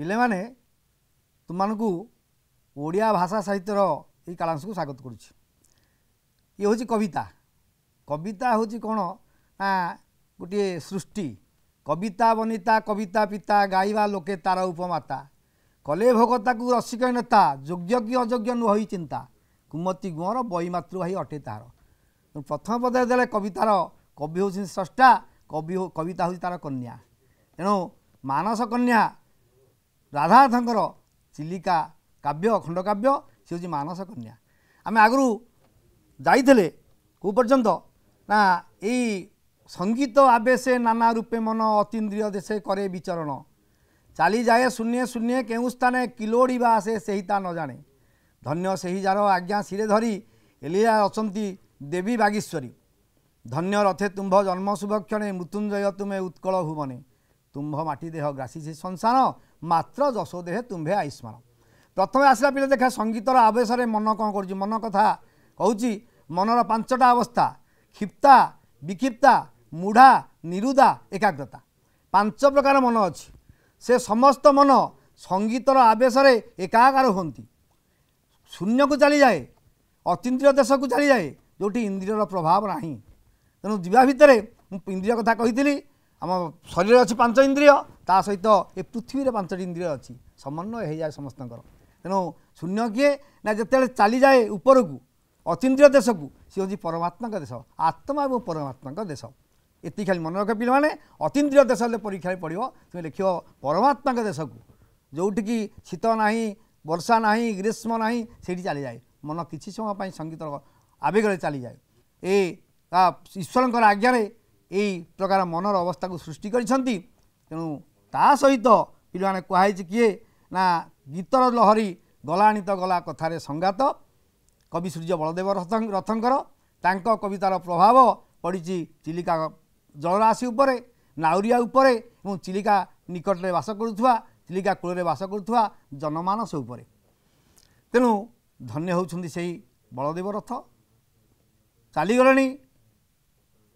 ପିଲେମାନେ ତୁମମାନଙ୍କୁ ଓଡ଼ିଆ ଭାଷା ସାହିତ୍ୟର ଏହି କାଳାଂଶକୁ ସ୍ୱାଗତ କରୁଛି ଇଏ ହେଉଛି କବିତା କବିତା ହେଉଛି କ'ଣ ନା ଗୋଟିଏ ସୃଷ୍ଟି କବିତା ବନିତା କବିତା ପିତା ଗାଇବା ଲୋକେ ତାର ଉପମାତା କଲେ ଭୋଗତାକୁ ରସିକ ନେତା ଯୋଗ୍ୟ କି ଅଯୋଗ୍ୟ ନୁହଇ ଚିନ୍ତା କୁମତି ଗୁଅଁର ବହି ମାତୃଭାଇ ଅଟେ ତାହାର ତେଣୁ ପ୍ରଥମ ପଦରେ ଦେଲେ କବିତାର କବି ହେଉଛନ୍ତି ସ୍ରଷ୍ଟା କବି କବିତା ହେଉଛି ତା'ର କନ୍ୟା ତେଣୁ ମାନସ କନ୍ୟା ରାଧାନାଥଙ୍କର ଚିଲିକା କାବ୍ୟ ଖଣ୍ଡକାବ୍ୟ ସେ ହେଉଛି ମାନସ କନ୍ୟା ଆମେ ଆଗରୁ ଯାଇଥିଲେ କେଉଁ ପର୍ଯ୍ୟନ୍ତ ନା ଏଇ ସଙ୍ଗୀତ ଆବେଶେ ନାନା ରୂପେ ମନ ଅତିନ୍ଦ୍ରିୟ ଦେଶେ କରେ ବିଚରଣ ଚାଲିଯାଏ ଶୂନ୍ୟ ଶୂନ୍ୟ କେଉଁ ସ୍ଥାନେ କିଲୋଡ଼ିବା ଆସେ ସେହି ତା ନ ଜାଣେ ଧନ୍ୟ ସେହି ଯାର ଆଜ୍ଞା ଶିରେ ଧରି ଏଲିଆ ଅଛନ୍ତି ଦେବୀ ବାଗେଶ୍ୱରୀ ଧନ୍ୟ ରଥେ ତୁମ୍ଭ ଜନ୍ମ ଶୁଭକ୍ଷଣେ ମୃତ୍ୟୁଞ୍ଜୟ ତୁମେ ଉତ୍କଳ ଭୁବନେ ତୁମ୍ଭ ମାଟି ଦେହ ଗ୍ରାସି ସେ ସଂସାର ମାତ୍ର ଯଶୋ ଦେହେ ତୁମ୍ଭେ ଆୟୁଷ୍ମାନ ପ୍ରଥମେ ଆସିଲା ପିଲା ଦେଖା ସଙ୍ଗୀତର ଆବେଶରେ ମନ କ'ଣ କରୁଛି ମନ କଥା କହୁଛି ମନର ପାଞ୍ଚଟା ଅବସ୍ଥା କ୍ଷିପ୍ତା ବିକ୍ଷିପ୍ତା ମୁଢ଼ା ନିରୁଦା ଏକାଗ୍ରତା ପାଞ୍ଚ ପ୍ରକାର ମନ ଅଛି ସେ ସମସ୍ତ ମନ ସଙ୍ଗୀତର ଆବେଶରେ ଏକାକାର ହୁଅନ୍ତି ଶୂନ୍ୟକୁ ଚାଲିଯାଏ ଅତିନ୍ଦ୍ରିୟ ଦେଶକୁ ଚାଲିଯାଏ ଯେଉଁଠି ଇନ୍ଦ୍ରିୟର ପ୍ରଭାବ ନାହିଁ ତେଣୁ ଯିବା ଭିତରେ ମୁଁ ଇନ୍ଦ୍ରିୟ କଥା କହିଥିଲି ଆମ ଶରୀରରେ ଅଛି ପାଞ୍ଚ ଇନ୍ଦ୍ରିୟ ତା ସହିତ ଏ ପୃଥିବୀରେ ପାଞ୍ଚଟି ଇନ୍ଦ୍ରିୟ ଅଛି ସମନ୍ୱୟ ହେଇଯାଏ ସମସ୍ତଙ୍କର ତେଣୁ ଶୂନ୍ୟ କିଏ ନା ଯେତେବେଳେ ଚାଲିଯାଏ ଉପରକୁ ଅତିନ୍ଦ୍ରିୟ ଦେଶକୁ ସିଏ ହେଉଛି ପରମାତ୍ମାଙ୍କ ଦେଶ ଆତ୍ମା ଏବଂ ପରମାତ୍ମାଙ୍କ ଦେଶ ଏତିକି ଖାଲି ମନେ ରଖ ପିଲାମାନେ ଅତିନ୍ଦ୍ରିୟ ଦେଶ ହେଲେ ପରୀକ୍ଷାରେ ପଡ଼ିବ ତୁମେ ଲେଖିବ ପରମାତ୍ମାଙ୍କ ଦେଶକୁ ଯେଉଁଠିକି ଶୀତ ନାହିଁ ବର୍ଷା ନାହିଁ ଗ୍ରୀଷ୍ମ ନାହିଁ ସେଇଠି ଚାଲିଯାଏ ମନ କିଛି ସମୟ ପାଇଁ ସଙ୍ଗୀତର ଆବେଗରେ ଚାଲିଯାଏ ଏ ଈଶ୍ୱରଙ୍କର ଆଜ୍ଞାରେ ଏଇ ପ୍ରକାର ମନର ଅବସ୍ଥାକୁ ସୃଷ୍ଟି କରିଛନ୍ତି ତେଣୁ ତା ସହିତ ପିଲାମାନେ କୁହାହେଇଛି କିଏ ନା ଗୀତର ଲହରୀ ଗଲାଣିତ ଗଲା କଥାରେ ସଂଗାତ କବି ସୂର୍ଯ୍ୟ ବଳଦେବ ରଥ ରଥଙ୍କର ତାଙ୍କ କବିତାର ପ୍ରଭାବ ପଡ଼ିଛି ଚିଲିକା ଜଳରାଶି ଉପରେ ନାଉରିଆ ଉପରେ ଏବଂ ଚିଲିକା ନିକଟରେ ବାସ କରୁଥିବା ଚିଲିକା କୂଳରେ ବାସ କରୁଥିବା ଜନମାନସ ଉପରେ ତେଣୁ ଧନ୍ୟ ହେଉଛନ୍ତି ସେହି ବଳଦେବ ରଥ ଚାଲିଗଲେଣି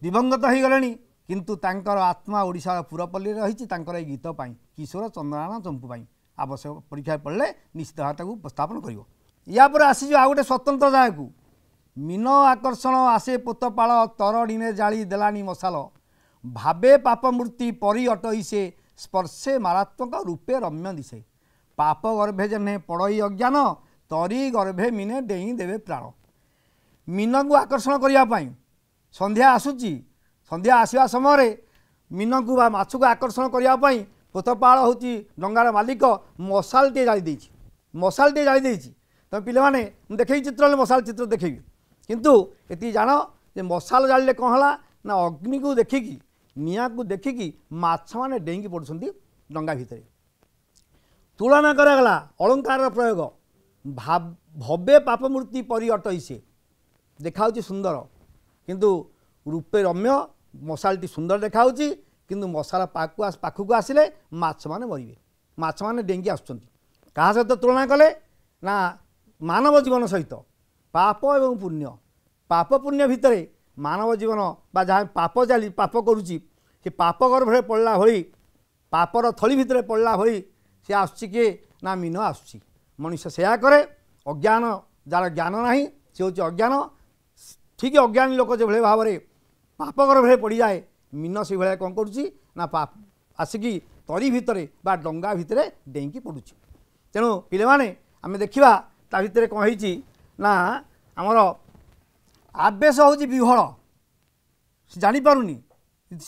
ଦିବଙ୍ଗତ ହୋଇଗଲେଣି କିନ୍ତୁ ତାଙ୍କର ଆତ୍ମା ଓଡ଼ିଶାର ପୁରପଲ୍ଲୀରେ ରହିଛି ତାଙ୍କର ଏଇ ଗୀତ ପାଇଁ କିଶୋର ଚନ୍ଦ୍ରନାରାୟଣ ଚମ୍ପୁ ପାଇଁ ଆବଶ୍ୟକ ପରୀକ୍ଷା ପଡ଼ିଲେ ନିଶ୍ଚିତ ଭାବେ ତାକୁ ଉପସ୍ଥାପନ କରିବ ୟା ପରେ ଆସିଯିବ ଆଉ ଗୋଟେ ସ୍ୱତନ୍ତ୍ର ଜାଗାକୁ ମିନ ଆକର୍ଷଣ ଆସେ ପୋତପାଳ ତରଡ଼ିନେ ଜାଳି ଦେଲାନି ମଶାଲ ଭାବେ ପାପମୂର୍ତ୍ତି ପରି ଅଟଇ ସେ ସ୍ପର୍ଶେ ମାରାତ୍ମକ ରୂପେ ରମ୍ୟ ଦିଶେ ପାପ ଗର୍ଭେ ଯେହ୍ନେ ପଡ଼ଇ ଅଜ୍ଞାନ ତରି ଗର୍ଭେ ମିନେ ଡେଇଁ ଦେବେ ପ୍ରାଣ ମିନକୁ ଆକର୍ଷଣ କରିବା ପାଇଁ ସନ୍ଧ୍ୟା ଆସୁଛି ସନ୍ଧ୍ୟା ଆସିବା ସମୟରେ ମିନକୁ ବା ମାଛକୁ ଆକର୍ଷଣ କରିବା ପାଇଁ ପୋଥପାଳ ହେଉଛି ଡଙ୍ଗାର ମାଲିକ ମଶାଲଟିଏ ଜାଳି ଦେଇଛି ମଶାଲଟିଏ ଜାଳି ଦେଇଛି ତମେ ପିଲାମାନେ ମୁଁ ଦେଖେଇବି ଚିତ୍ର ହେଲେ ମଶାଲ ଚିତ୍ର ଦେଖେଇବି କିନ୍ତୁ ଏତିକି ଜାଣ ଯେ ମଶାଲ ଜାଳିଲେ କ'ଣ ହେଲା ନା ଅଗ୍ନିକୁ ଦେଖିକି ନିଆଁକୁ ଦେଖିକି ମାଛମାନେ ଡେଇଁକି ପଡ଼ୁଛନ୍ତି ଡଙ୍ଗା ଭିତରେ ତୁଳନା କରାଗଲା ଅଳଙ୍କାରର ପ୍ରୟୋଗ ଭବ୍ୟ ପାପମୂର୍ତ୍ତି ପରି ଅଟଇ ସେ ଦେଖାଯାଉଛି ସୁନ୍ଦର କିନ୍ତୁ ରୂପେ ରମ୍ୟ ମଶାଳଟି ସୁନ୍ଦର ଦେଖାହେଉଛି କିନ୍ତୁ ମଶାଳ ପାଖକୁ ପାଖକୁ ଆସିଲେ ମାଛମାନେ ମରିବେ ମାଛମାନେ ଡେଙ୍ଗି ଆସୁଛନ୍ତି କାହା ସହିତ ତୁଳନା କଲେ ନା ମାନବ ଜୀବନ ସହିତ ପାପ ଏବଂ ପୁଣ୍ୟ ପାପ ପୁଣ୍ୟ ଭିତରେ ମାନବ ଜୀବନ ବା ଯାହା ପାପ ଚାଲି ପାପ କରୁଛି ସେ ପାପ ଗର୍ଭରେ ପଡ଼ିଲା ଭଳି ପାପର ଥଳି ଭିତରେ ପଡ଼ିଲା ଭଳି ସେ ଆସୁଛି କିଏ ନା ମୀନ ଆସୁଛି ମଣିଷ ସେୟା କରେ ଅଜ୍ଞାନ ଯାହାର ଜ୍ଞାନ ନାହିଁ ସେ ହେଉଛି ଅଜ୍ଞାନ ଠିକ୍ ଅଜ୍ଞାନୀ ଲୋକ ଯେଭଳି ଭାବରେ ପାପ ଗର୍ଭରେ ପଡ଼ିଯାଏ ମିନ ସେଇଭଳିଆ କ'ଣ କରୁଛି ନା ଆସିକି ତରି ଭିତରେ ବା ଡଙ୍ଗା ଭିତରେ ଡେଇଁକି ପଡ଼ୁଛି ତେଣୁ ପିଲାମାନେ ଆମେ ଦେଖିବା ତା ଭିତରେ କ'ଣ ହେଇଛି ନା ଆମର ଆବେଶ ହେଉଛି ବିହଳ ସେ ଜାଣିପାରୁନି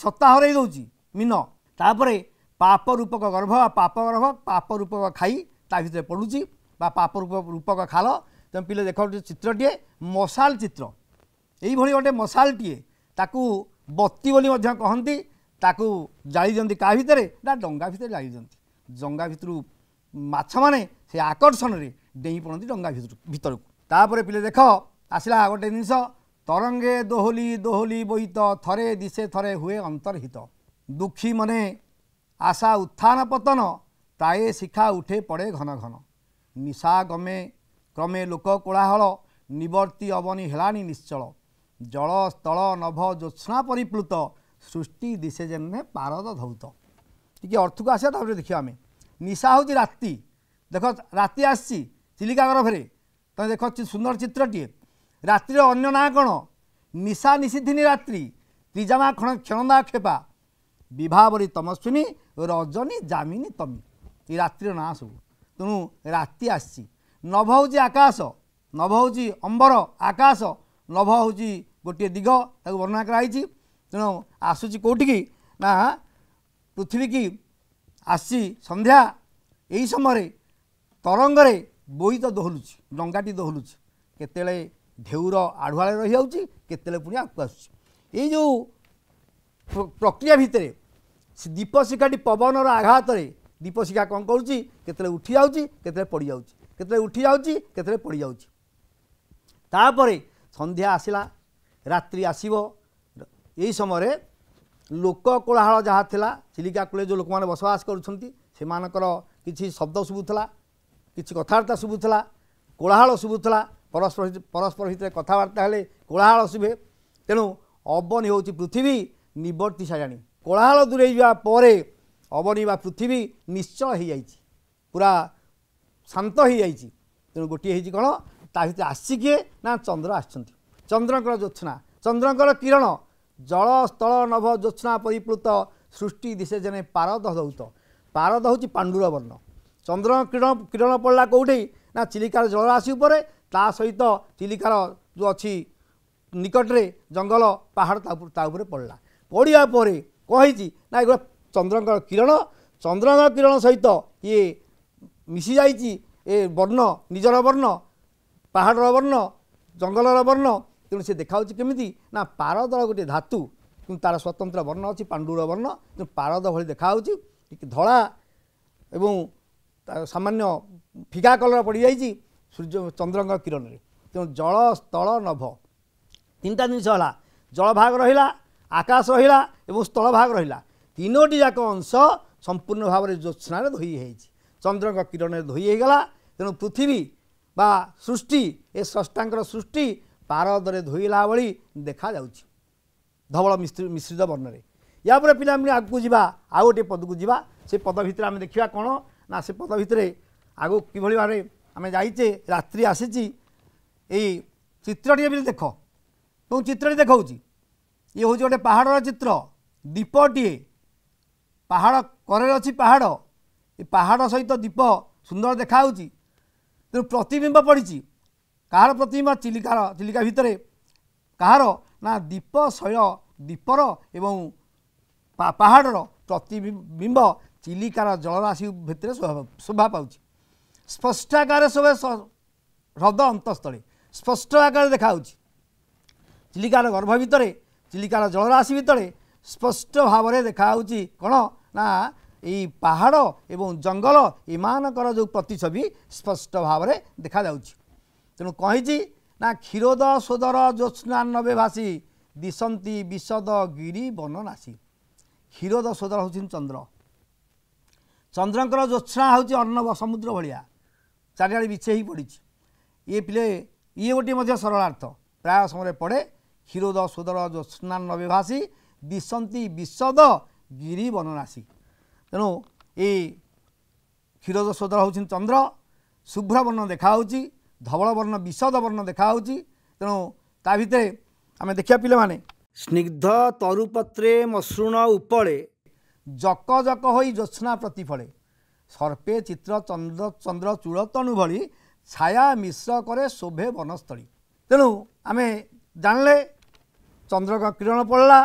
ସତ୍ତା ହରେଇ ଦେଉଛି ମିନ ତାପରେ ପାପ ରୂପକ ଗର୍ଭ ବା ପାପ ଗର୍ଭ ପାପ ରୂପକ ଖାଇ ତା ଭିତରେ ପଡ଼ୁଛି ବା ପାପ ରୂପକ ଖାଲ ତେଣୁ ପିଲା ଦେଖ ଚିତ୍ରଟିଏ ମଶାଲ ଚିତ୍ର ଏଇଭଳି ଗୋଟେ ମଶାଲଟିଏ ତାକୁ ବତି ବୋଲି ମଧ୍ୟ କହନ୍ତି ତାକୁ ଜାଳି ଦିଅନ୍ତି କାହା ଭିତରେ ନା ଡଙ୍ଗା ଭିତରେ ଜାଳି ଦିଅନ୍ତି ଡଙ୍ଗା ଭିତରୁ ମାଛମାନେ ସେ ଆକର୍ଷଣରେ ଡେଇଁ ପଡ଼ନ୍ତି ଡଙ୍ଗା ଭିତରୁ ଭିତରକୁ ତାପରେ ପିଲେ ଦେଖ ଆସିଲା ଗୋଟେ ଜିନିଷ ତରଙ୍ଗେ ଦୋହଲି ଦୋହଲି ବୋଇତ ଥରେ ଦିଶେ ଥରେ ହୁଏ ଅନ୍ତର୍ହିତ ଦୁଃଖୀ ମନେ ଆଶା ଉତ୍ଥାନ ପତନ ପ୍ରାୟ ଶିଖା ଉଠେ ପଡ଼େ ଘନ ଘନ ନିଶା ଗମେ କ୍ରମେ ଲୋକ କୋଳାହଳ ନିବର୍ତ୍ତି ଅବନି ହେଲାଣି ନିଶ୍ଚଳ জল স্থল নভ জ্যোৎস্না পরিপ্লুত সৃষ্টি দিশে জেনে পারদ ধৌত টিকি অর্থক আসে তাপরে দেখি আমি নিশা হচ্ছে রাতি দেখ রাতি আসছি চিলিকা গরফে তুমি দেখ সুন্দর চিত্রটি রাত্রির অন্য না কোণ নিশা নিশিধিনী রাত্রি ত্রিজামা ক্ষণ ক্ষণদাক্ষেপা বিভাবরী তমস্বিনী রজনী জামিনী তমি এই রাত্রির না সব তেমন রাতি আসছি নভ হচ্ছে আকাশ নভ হচ্ছে অম্বর আকাশ ଲଭ ହେଉଛି ଗୋଟିଏ ଦିଗ ତାକୁ ବର୍ଣ୍ଣନା କରାହେଇଛି ତେଣୁ ଆସୁଛି କେଉଁଠିକି ନା ପୃଥିବୀ କି ଆସି ସନ୍ଧ୍ୟା ଏହି ସମୟରେ ତରଙ୍ଗରେ ବୋଇତ ଦୋହଲୁଛି ଡଙ୍ଗାଟି ଦୋହଲୁଛି କେତେବେଳେ ଢେଉର ଆଢୁଆଳେ ରହିଯାଉଛି କେତେବେଳେ ପୁଣି ଆଗକୁ ଆସୁଛି ଏଇ ଯେଉଁ ପ୍ରକ୍ରିୟା ଭିତରେ ସେ ଦୀପଶିଖାଟି ପବନର ଆଘାତରେ ଦୀପଶିଖା କ'ଣ କରୁଛି କେତେବେଳେ ଉଠିଯାଉଛି କେତେବେଳେ ପଡ଼ିଯାଉଛି କେତେବେଳେ ଉଠିଯାଉଛି କେତେବେଳେ ପଡ଼ିଯାଉଛି ତାପରେ ସନ୍ଧ୍ୟା ଆସିଲା ରାତ୍ରି ଆସିବ ଏହି ସମୟରେ ଲୋକ କୋଳାହଳ ଯାହା ଥିଲା ଚିଲିକା କୂଳେ ଯେଉଁ ଲୋକମାନେ ବସବାସ କରୁଛନ୍ତି ସେମାନଙ୍କର କିଛି ଶବ୍ଦ ଶୁଭୁଥିଲା କିଛି କଥାବାର୍ତ୍ତା ଶୁଭୁଥିଲା କୋଳାହଳ ଶୁଭୁଥିଲା ପରସ୍ପର ପରସ୍ପର ଭିତରେ କଥାବାର୍ତ୍ତା ହେଲେ କୋଳାହଳ ଶୁଭେ ତେଣୁ ଅବନୀ ହେଉଛି ପୃଥିବୀ ନିବର୍ତ୍ତି ସାରିଣୀ କୋଳାହଳ ଦୂରେଇଯିବା ପରେ ଅବନୀ ବା ପୃଥିବୀ ନିଶ୍ଚଳ ହୋଇଯାଇଛି ପୁରା ଶାନ୍ତ ହୋଇଯାଇଛି ତେଣୁ ଗୋଟିଏ ହେଇଛି କ'ଣ ତା ସହିତ ଆସିକିଏ ନା ଚନ୍ଦ୍ର ଆସିଛନ୍ତି ଚନ୍ଦ୍ରଙ୍କର ଜ୍ୟୋତ୍ସ୍ନା ଚନ୍ଦ୍ରଙ୍କର କିରଣ ଜଳ ସ୍ଥଳ ନଭ ଜ୍ୟୋତ୍ସ୍ନା ପରିପ୍ଲୁତ ସୃଷ୍ଟି ଦିଶେ ଜଣେ ପାରଦ ଦଉତ ପାରଦ ହେଉଛି ପାଣ୍ଡୁର ବର୍ଣ୍ଣ ଚନ୍ଦ୍ର କିରଣ କିରଣ ପଡ଼ିଲା କେଉଁଠି ନା ଚିଲିକାର ଜଳ ଜଳରାଶି ଉପରେ ତା ସହିତ ଚିଲିକାର ଯେଉଁ ଅଛି ନିକଟରେ ଜଙ୍ଗଲ ପାହାଡ଼ ତା ତା ଉପରେ ପଡ଼ିଲା ପଡ଼ିବା ପରେ କ'ଣ ହେଇଛି ନା ଏଗୁଡ଼ା ଚନ୍ଦ୍ରଙ୍କର କିରଣ ଚନ୍ଦ୍ରଙ୍କ କିରଣ ସହିତ ଇଏ ମିଶିଯାଇଛି ଏ ବର୍ଣ୍ଣ ନିଜର ବର୍ଣ୍ଣ ପାହାଡ଼ର ବର୍ଣ୍ଣ ଜଙ୍ଗଲର ବର୍ଣ୍ଣ ତେଣୁ ସେ ଦେଖାହେଉଛି କେମିତି ନା ପାରଦର ଗୋଟିଏ ଧାତୁ କିନ୍ତୁ ତା'ର ସ୍ୱତନ୍ତ୍ର ବର୍ଣ୍ଣ ଅଛି ପାଣ୍ଡୁର ବର୍ଣ୍ଣ ତେଣୁ ପାରଦ ଭଳି ଦେଖାହେଉଛି ଟିକେ ଧଳା ଏବଂ ତା ସାମାନ୍ୟ ଫିଗା କଲର ପଡ଼ିଯାଇଛି ସୂର୍ଯ୍ୟ ଚନ୍ଦ୍ରଙ୍କ କିରଣରେ ତେଣୁ ଜଳ ସ୍ଥଳ ନଭ ତିନିଟା ଜିନିଷ ହେଲା ଜଳଭାଗ ରହିଲା ଆକାଶ ରହିଲା ଏବଂ ସ୍ଥଳଭାଗ ରହିଲା ତିନୋଟି ଯାକ ଅଂଶ ସମ୍ପୂର୍ଣ୍ଣ ଭାବରେ ଜ୍ୟୋତ୍ସ୍ନାରେ ଧୋଇ ହେଇଛି ଚନ୍ଦ୍ରଙ୍କ କିରଣରେ ଧୋଇ ହେଇଗଲା ତେଣୁ ପୃଥିବୀ ବା ସୃଷ୍ଟି ଏ ସ୍ରଷ୍ଟାଙ୍କର ସୃଷ୍ଟି ପାରଦରେ ଧୋଇଲା ଭଳି ଦେଖାଯାଉଛି ଧବଳ ମିଶ୍ରିତ ବର୍ଣ୍ଣରେ ୟା ପରେ ପିଲାମାନେ ଆଗକୁ ଯିବା ଆଉ ଗୋଟିଏ ପଦକୁ ଯିବା ସେ ପଦ ଭିତରେ ଆମେ ଦେଖିବା କ'ଣ ନା ସେ ପଦ ଭିତରେ ଆଗକୁ କିଭଳି ଭାବରେ ଆମେ ଯାଇଛେ ରାତ୍ରି ଆସିଛି ଏଇ ଚିତ୍ରଟିଏ ବି ଦେଖ କେଉଁ ଚିତ୍ରଟି ଦେଖାଉଛି ଇଏ ହେଉଛି ଗୋଟେ ପାହାଡ଼ର ଚିତ୍ର ଦୀପଟିଏ ପାହାଡ଼ କରରେ ଅଛି ପାହାଡ଼ ଏ ପାହାଡ଼ ସହିତ ଦୀପ ସୁନ୍ଦର ଦେଖାହେଉଛି ତେଣୁ ପ୍ରତିବିମ୍ବ ପଡ଼ିଛି କାହାର ପ୍ରତିବିମ୍ବ ଚିଲିକାର ଚିଲିକା ଭିତରେ କାହାର ନା ଦୀପ ଶୈଳ ଦୀପର ଏବଂ ପାହାଡ଼ର ପ୍ରତିବିମ୍ବ ଚିଲିକାର ଜଳରାଶି ଭିତରେ ଶୋଭା ପାଉଛି ସ୍ପଷ୍ଟ ଆକାରରେ ସବୁ ହ୍ରଦ ଅନ୍ତସ୍ଥଳେ ସ୍ପଷ୍ଟ ଆକାରରେ ଦେଖାହେଉଛି ଚିଲିକାର ଗର୍ଭ ଭିତରେ ଚିଲିକାର ଜଳରାଶି ଭିତରେ ସ୍ପଷ୍ଟ ଭାବରେ ଦେଖାହେଉଛି କ'ଣ ନା ଏଇ ପାହାଡ଼ ଏବଂ ଜଙ୍ଗଲ ଏମାନଙ୍କର ଯେଉଁ ପ୍ରତିଛବି ସ୍ପଷ୍ଟ ଭାବରେ ଦେଖାଯାଉଛି ତେଣୁ କହିଛି ନା କ୍ଷୀରୋଦ ସୋଦର ଜ୍ୟୋତ୍ସ୍ନାନବେ ଭାସୀ ଦିଶନ୍ତି ବିଶଦ ଗିରି ବନ ନାସି କ୍ଷୀରୋଦ ସୋଦର ହେଉଛନ୍ତି ଚନ୍ଦ୍ର ଚନ୍ଦ୍ରଙ୍କର ଜ୍ୟୋତ୍ସ୍ନା ହେଉଛି ଅନ୍ନ ସମୁଦ୍ର ଭଳିଆ ଚାରିଆଡ଼େ ବିଛେ ହିଁ ପଡ଼ିଛି ଇଏ ପିଲେ ଇଏ ଗୋଟିଏ ମଧ୍ୟ ସରଳାର୍ଥ ପ୍ରାୟ ସମୟରେ ପଡ଼େ କ୍ଷୀରୋଦ ସୋଦର ଜ୍ୟୋତ୍ସ୍ନାନବେ ଭାସୀ ଦିଶନ୍ତି ବିଶଦ ଗିରି ବନ ତେଣୁ ଏଇ କ୍ଷୀରଜ ସ୍ୱଦର ହେଉଛନ୍ତି ଚନ୍ଦ୍ର ଶୁଭ୍ରବର୍ଣ୍ଣ ଦେଖାହେଉଛି ଧବଳ ବର୍ଣ୍ଣ ବିଷଦ ବର୍ଣ୍ଣ ଦେଖାହେଉଛି ତେଣୁ ତା ଭିତରେ ଆମେ ଦେଖିବା ପିଲାମାନେ ସ୍ନିଗ୍ଧ ତରୁପତ୍ରେ ମସୃଣ ଉପଳେ ଜକ ଜକ ହୋଇ ଜ୍ୟୋତ୍ସ୍ନା ପ୍ରତିଫଳେ ସର୍ପେ ଚିତ୍ର ଚନ୍ଦ୍ର ଚନ୍ଦ୍ର ଚୂଳତନୁ ଭଳି ଛାୟା ମିଶ୍ର କରେ ଶୋଭେ ବନସ୍ଥଳୀ ତେଣୁ ଆମେ ଜାଣିଲେ ଚନ୍ଦ୍ରଙ୍କ କିରଣ ପଡ଼ିଲା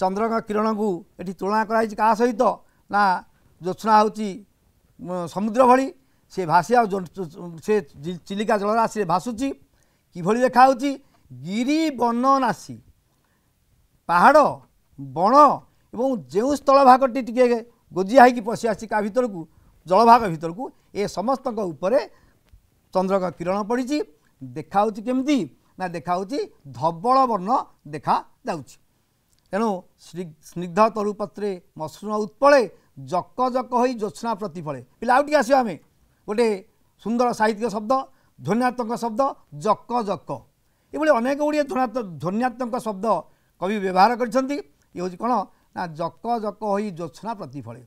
ଚନ୍ଦ୍ରଙ୍କ କିରଣକୁ ଏଠି ତୁଳନା କରାଯାଇଛି କାହା ସହିତ ନା ଜୋତ୍ସ୍ନା ହେଉଛି ସମୁଦ୍ର ଭଳି ସେ ଭାସି ଆଉ ସେ ଚିଲିକା ଜଳରାଶିରେ ଭାସୁଛି କିଭଳି ଦେଖାହେଉଛି ଗିରି ବନନାଶୀ ପାହାଡ଼ ବଣ ଏବଂ ଯେଉଁ ସ୍ଥଳଭାଗଟି ଟିକିଏ ଗୋଜିଆ ହେଇକି ପଶି ଆସିଛି କାହା ଭିତରକୁ ଜଳଭାଗ ଭିତରକୁ ଏ ସମସ୍ତଙ୍କ ଉପରେ ଚନ୍ଦ୍ରଙ୍କ କିରଣ ପଡ଼ିଛି ଦେଖାହେଉଛି କେମିତି ନା ଦେଖାହେଉଛି ଧବଳ ବର୍ଣ୍ଣ ଦେଖାଯାଉଛି ତେଣୁ ସ୍ନିଗ୍ଧ ତରୁପତ୍ରେ ମସୃଣ ଉତ୍ପଳେ ଜକଜକ ହୋଇ ଜ୍ୟୋତ୍ସ୍ନା ପ୍ରତିଫଳେ ପିଲା ଆଉ ଟିକେ ଆସିବା ଆମେ ଗୋଟେ ସୁନ୍ଦର ସାହିତ୍ୟିକ ଶବ୍ଦ ଧ୍ୱନ୍ୟାତ୍ମକ ଶବ୍ଦ ଜକଜକ ଏଭଳି ଅନେକ ଗୁଡ଼ିଏ ଧ୍ୱନ୍ୟାତ୍ମକ ଶବ୍ଦ କବି ବ୍ୟବହାର କରିଛନ୍ତି ଇଏ ହେଉଛି କ'ଣ ନା ଜକଜକ ହୋଇ ଜ୍ୟୋତ୍ସ୍ନା ପ୍ରତିଫଳେ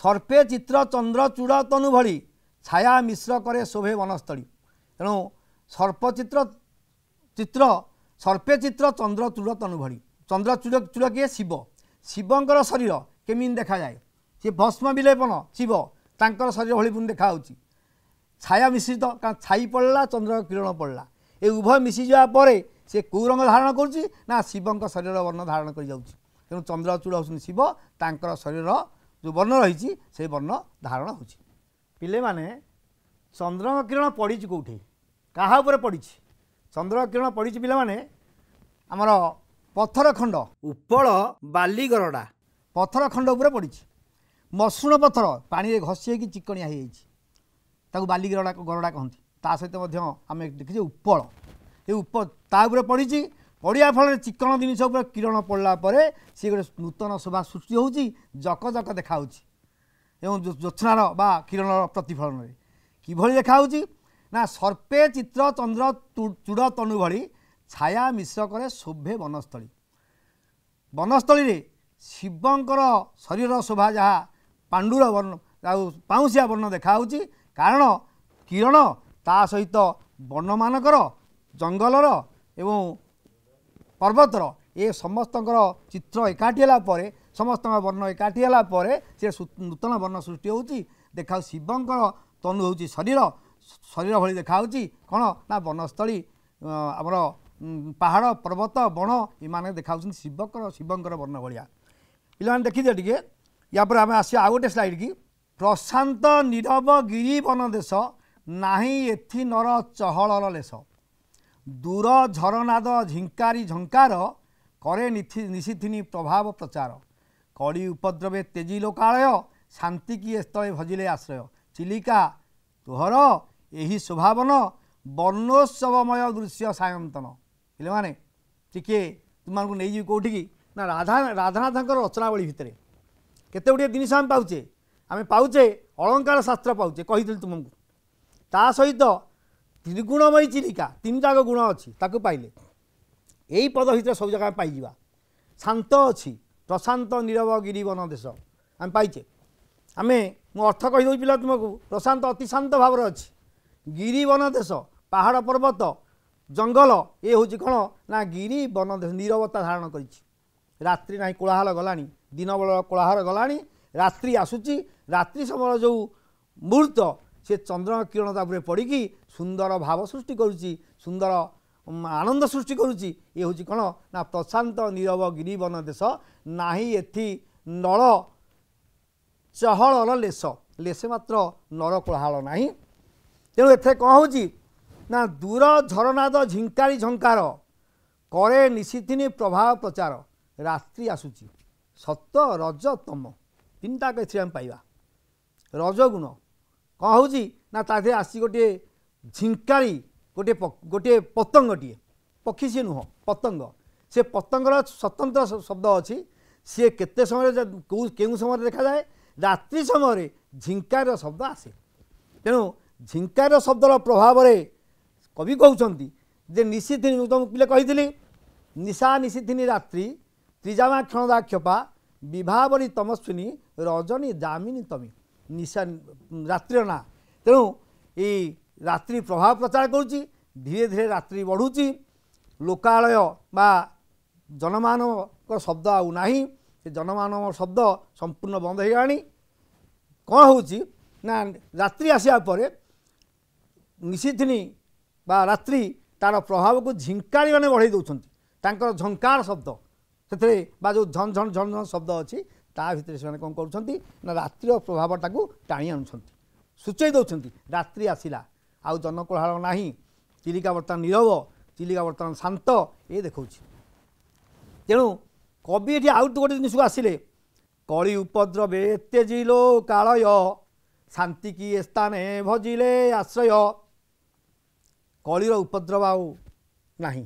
ସର୍ପେ ଚିତ୍ର ଚନ୍ଦ୍ର ଚୂଡ଼ ତନୁ ଭଳି ଛାୟା ମିଶ୍ର କରେ ଶୋଭେ ବନସ୍ଥଳୀ ତେଣୁ ସର୍ପଚିତ୍ର ଚିତ୍ର ସର୍ପେ ଚିତ୍ର ଚନ୍ଦ୍ର ଚୂଡ଼ ତନୁ ଭଳି ଚନ୍ଦ୍ର ଚୂଡ଼ ଚୂଡ଼ କିଏ ଶିବ ଶିବଙ୍କର ଶରୀର କେମିତି ଦେଖାଯାଏ ସେ ଭସ୍ମ ବିଲେପନ ଶିବ ତାଙ୍କର ଶରୀର ଭଳି ପୁଣି ଦେଖାହେଉଛି ଛାୟା ମିଶ୍ରିତ କାରଣ ଛାଇ ପଡ଼ିଲା ଚନ୍ଦ୍ରର କିରଣ ପଡ଼ିଲା ଏ ଉଭୟ ମିଶିଯିବା ପରେ ସେ କେଉଁ ରଙ୍ଗ ଧାରଣ କରୁଛି ନା ଶିବଙ୍କ ଶରୀରର ବର୍ଣ୍ଣ ଧାରଣ କରିଯାଉଛି ତେଣୁ ଚନ୍ଦ୍ରଚୂଡ଼ ହେଉଛନ୍ତି ଶିବ ତାଙ୍କର ଶରୀରର ଯେଉଁ ବର୍ଣ୍ଣ ରହିଛି ସେଇ ବର୍ଣ୍ଣ ଧାରଣ ହେଉଛି ପିଲେମାନେ ଚନ୍ଦ୍ରଙ୍କ କିରଣ ପଡ଼ିଛି କେଉଁଠି କାହା ଉପରେ ପଡ଼ିଛି ଚନ୍ଦ୍ର କିରଣ ପଡ଼ିଛି ପିଲାମାନେ ଆମର ପଥର ଖଣ୍ଡ ଉପଳ ବାଲିଗରଡ଼ା ପଥର ଖଣ୍ଡ ଉପରେ ପଡ଼ିଛି ମସୁଣ ପଥର ପାଣିରେ ଘଷି ହେଇକି ଚିକଣିଆ ହେଇଯାଇଛି ତାକୁ ବାଲି ଗରଡ଼ା ଗରଡ଼ା କହନ୍ତି ତା ସହିତ ମଧ୍ୟ ଆମେ ଦେଖିଛେ ଉପଳ ଏ ଉପ ତା ଉପରେ ପଡ଼ିଛି ପଡ଼ିବା ଫଳରେ ଚିକଣ ଜିନିଷ ଉପରେ କିରଣ ପଡ଼ିଲା ପରେ ସିଏ ଗୋଟେ ନୂତନ ଶୋଭା ସୃଷ୍ଟି ହେଉଛି ଜକ ଜକ ଦେଖାହେଉଛି ଏବଂ ଜୋତ୍ସ୍ନାର ବା କିରଣର ପ୍ରତିଫଳନରେ କିଭଳି ଦେଖାହେଉଛି ନା ସର୍ପେ ଚିତ୍ର ଚନ୍ଦ୍ର ଚୂଡ଼ ତନୁ ଭଳି ଛାୟା ମିଶ୍ର କରେ ଶୋଭେ ବନସ୍ଥଳୀ ବନସ୍ଥଳୀରେ ଶିବଙ୍କର ଶରୀରର ଶୋଭା ଯାହା ପାଣ୍ଡୁର ବର୍ଣ୍ଣ ଆଉ ପାଉଁଶିଆ ବର୍ଣ୍ଣ ଦେଖାହେଉଛି କାରଣ କିରଣ ତା ସହିତ ବର୍ଣ୍ଣମାନଙ୍କର ଜଙ୍ଗଲର ଏବଂ ପର୍ବତର ଏ ସମସ୍ତଙ୍କର ଚିତ୍ର ଏକାଠି ହେଲା ପରେ ସମସ୍ତଙ୍କ ବର୍ଣ୍ଣ ଏକାଠି ହେଲା ପରେ ସେ ନୂତନ ବର୍ଣ୍ଣ ସୃଷ୍ଟି ହେଉଛି ଦେଖାଉ ଶିବଙ୍କର ତନୁ ହେଉଛି ଶରୀର ଶରୀର ଭଳି ଦେଖାହେଉଛି କ'ଣ ନା ବନସ୍ଥଳୀ ଆମର ପାହାଡ଼ ପର୍ବତ ବଣ ଏମାନେ ଦେଖାହେଉଛନ୍ତି ଶିବଙ୍କର ଶିବଙ୍କର ବର୍ଣ୍ଣ ଭଳିଆ ପିଲାମାନେ ଦେଖିଦିଅ ଟିକିଏ ୟାପରେ ଆମେ ଆସିବା ଆଉ ଗୋଟେ ସ୍ଲାଇଡ଼୍କି ପ୍ରଶାନ୍ତ ନୀରବ ଗିରିବନ ଦେଶ ନାହିଁ ଏଥି ନର ଚହଳର ଲେଶ ଦୂର ଝରନାଦ ଝିଙ୍କାରି ଝଙ୍କାର କରେ ନିଶିଥିନି ପ୍ରଭାବ ପ୍ରଚାର କଡ଼ି ଉପଦ୍ରବେ ତେଜି ଲୋକାଳୟ ଶାନ୍ତିକି ଏ ସ୍ଥଳେ ଭଜିଲେ ଆଶ୍ରୟ ଚିଲିକା ତୋହର ଏହି ଶୋଭାବନ ବର୍ଣ୍ଣୋତ୍ସବମୟ ଦୃଶ୍ୟ ସାୟନ୍ତନ ପିଲାମାନେ ଟିକିଏ ତୁମମାନଙ୍କୁ ନେଇଯିବି କେଉଁଠିକି ନା ରାଧା ରାଧାନାଥଙ୍କର ରଚନାବଳୀ ଭିତରେ କେତେ ଗୁଡ଼ିଏ ଜିନିଷ ଆମେ ପାଉଛେ ଆମେ ପାଉଛେ ଅଳଙ୍କାର ଶାସ୍ତ୍ର ପାଉଛେ କହିଥିଲି ତୁମକୁ ତା ସହିତ ତ୍ରିଗୁଣମୟୀ ଚିଲିକା ତିନିଟାକ ଗୁଣ ଅଛି ତାକୁ ପାଇଲେ ଏଇ ପଦ ଭିତରେ ସବୁ ଜାଗା ଆମେ ପାଇଯିବା ଶାନ୍ତ ଅଛି ପ୍ରଶାନ୍ତ ନିରବ ଗିରିବନ ଦେଶ ଆମେ ପାଇଛେ ଆମେ ମୁଁ ଅର୍ଥ କହିଦେଉଛି ପିଲା ତୁମକୁ ପ୍ରଶାନ୍ତ ଅତି ଶାନ୍ତ ଭାବରେ ଅଛି ଗିରିବନ ଦେଶ ପାହାଡ଼ ପର୍ବତ ଜଙ୍ଗଲ ଏ ହେଉଛି କ'ଣ ନା ଗିରି ବନ ଦେଶ ନିରବତା ଧାରଣ କରିଛି ରାତ୍ରି ନାହିଁ କୋଳାହଳ ଗଲାଣି ଦିନବେଳ କୋଳାହଳ ଗଲାଣି ରାତ୍ରି ଆସୁଛି ରାତ୍ରି ସମୟର ଯେଉଁ ମୁହୂର୍ତ୍ତ ସେ ଚନ୍ଦ୍ର କିରଣ ତା ଉପରେ ପଡ଼ିକି ସୁନ୍ଦର ଭାବ ସୃଷ୍ଟି କରୁଛି ସୁନ୍ଦର ଆନନ୍ଦ ସୃଷ୍ଟି କରୁଛି ଏ ହେଉଛି କ'ଣ ନା ପ୍ରଶାନ୍ତ ନିରବ ଗିରିବନ ଦେଶ ନାହିଁ ଏଠି ନଳ ଚହଳର ଲେଶ ଲେଶେ ମାତ୍ର ନର କୋଳାହଳ ନାହିଁ ତେଣୁ ଏଥିରେ କ'ଣ ହେଉଛି ନା ଦୂର ଝରନାଦ ଝିଙ୍କାରି ଝଙ୍କାର କରେ ନିଶିଥିନି ପ୍ରଭାବ ପ୍ରଚାର ରାତ୍ରି ଆସୁଛି ସତ ରଜ ତମ ତିନିଟାକ ଏଥିରେ ଆମେ ପାଇବା ରଜଗୁଣ କ'ଣ ହେଉଛି ନା ତା ଦେହରେ ଆସିଛି ଗୋଟିଏ ଝିଙ୍କାଳି ଗୋଟିଏ ଗୋଟିଏ ପତଙ୍ଗଟିଏ ପକ୍ଷୀ ସିଏ ନୁହଁ ପତଙ୍ଗ ସେ ପତଙ୍ଗର ସ୍ୱତନ୍ତ୍ର ଶବ୍ଦ ଅଛି ସିଏ କେତେ ସମୟରେ କେଉଁ କେଉଁ ସମୟରେ ଦେଖାଯାଏ ରାତ୍ରି ସମୟରେ ଝିଙ୍କାରୀର ଶବ୍ଦ ଆସେ ତେଣୁ ଝିଙ୍କାରୀର ଶବ୍ଦର ପ୍ରଭାବରେ କବି କହୁଛନ୍ତି ଯେ ନିଶିଥିନି ମୁଁ ତୁମକୁ ପିଲେ କହିଥିଲି ନିଶା ନିଶିଥିନି ରାତ୍ରି ত্রিজামাক্ষণদা ক্ষপা বিভাবরী তমস্বিনী রজনী দামিনী তমি নিশা রাত্রি না তেমন এই রাত্রি প্রভাব প্রচার করছি ধীরে ধীরে রাত্রি বড়ুচি লোকালয় বা জনমানব শব্দ আউ না সে জনমানব শব্দ সম্পূর্ণ বন্ধ হয়ে কম হচ্ছে না রাত্রি আসা পরে নিশিথিনী বা রাত্রি তার প্রভাবক ঝিঙ্কারি মানে বড়াই দেওয়া তাঁর ঝঙ্কার শব্দ ସେଥିରେ ବା ଯେଉଁ ଝନଝନ ଝନଝନ ଶବ୍ଦ ଅଛି ତା ଭିତରେ ସେମାନେ କ'ଣ କରୁଛନ୍ତି ନା ରାତ୍ରିର ପ୍ରଭାବଟାକୁ ଟାଣି ଆଣୁଛନ୍ତି ସୂଚାଇ ଦେଉଛନ୍ତି ରାତ୍ରି ଆସିଲା ଆଉ ଜନକୋଳାହଳ ନାହିଁ ଚିଲିକା ବର୍ତ୍ତମାନ ନିରବ ଚିଲିକା ବର୍ତ୍ତମାନ ଶାନ୍ତ ଏ ଦେଖାଉଛି ତେଣୁ କବି ଏଠି ଆଉ ଗୋଟେ ଜିନିଷକୁ ଆସିଲେ କଳି ଉପଦ୍ରବେ ଏତେ ଜିଲୋ କାଳୟ ଶାନ୍ତି କି ଏ ସ୍ଥାନେ ଭଜିଲେ ଆଶ୍ରୟ କଳିର ଉପଦ୍ରବ ଆଉ ନାହିଁ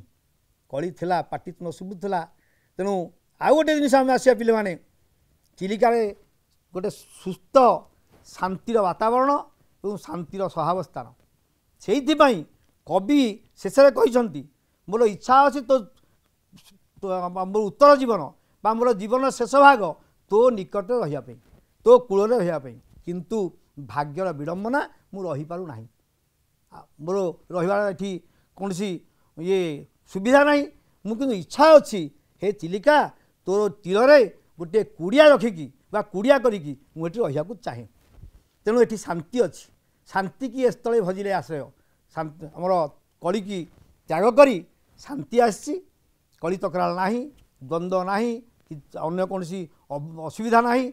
କଳି ଥିଲା ପାଟିତୁଣ୍ଡ ଶୁଭୁଥିଲା ତେଣୁ ଆଉ ଗୋଟେ ଜିନିଷ ଆମେ ଆସିବା ପିଲାମାନେ ଚିଲିକାରେ ଗୋଟେ ସୁସ୍ଥ ଶାନ୍ତିର ବାତାବରଣ ଏବଂ ଶାନ୍ତିର ସହାବସ୍ଥାନ ସେଇଥିପାଇଁ କବି ଶେଷରେ କହିଛନ୍ତି ମୋର ଇଚ୍ଛା ଅଛି ତୋ ମୋର ଉତ୍ତର ଜୀବନ ବା ମୋର ଜୀବନର ଶେଷ ଭାଗ ତୋ ନିକଟରେ ରହିବା ପାଇଁ ତୋ କୂଳରେ ରହିବା ପାଇଁ କିନ୍ତୁ ଭାଗ୍ୟର ବିଡ଼ମ୍ବନା ମୁଁ ରହିପାରୁନାହିଁ ମୋର ରହିବାର ଏଠି କୌଣସି ଇଏ ସୁବିଧା ନାହିଁ ମୁଁ କିନ୍ତୁ ଇଚ୍ଛା ଅଛି ହେ ଚିଲିକା ତୋର ତୀରରେ ଗୋଟିଏ କୁଡ଼ିଆ ରଖିକି ବା କୁଡ଼ିଆ କରିକି ମୁଁ ଏଠି ରହିବାକୁ ଚାହେଁ ତେଣୁ ଏଠି ଶାନ୍ତି ଅଛି ଶାନ୍ତିକି ଏ ସ୍ଥଳେ ଭଜିଲେ ଆଶ୍ରୟ ଆମର କଳିକି ତ୍ୟାଗ କରି ଶାନ୍ତି ଆସିଛି କଳି ତକରାଳ ନାହିଁ ଦ୍ୱନ୍ଦ୍ୱ ନାହିଁ କି ଅନ୍ୟ କୌଣସି ଅସୁବିଧା ନାହିଁ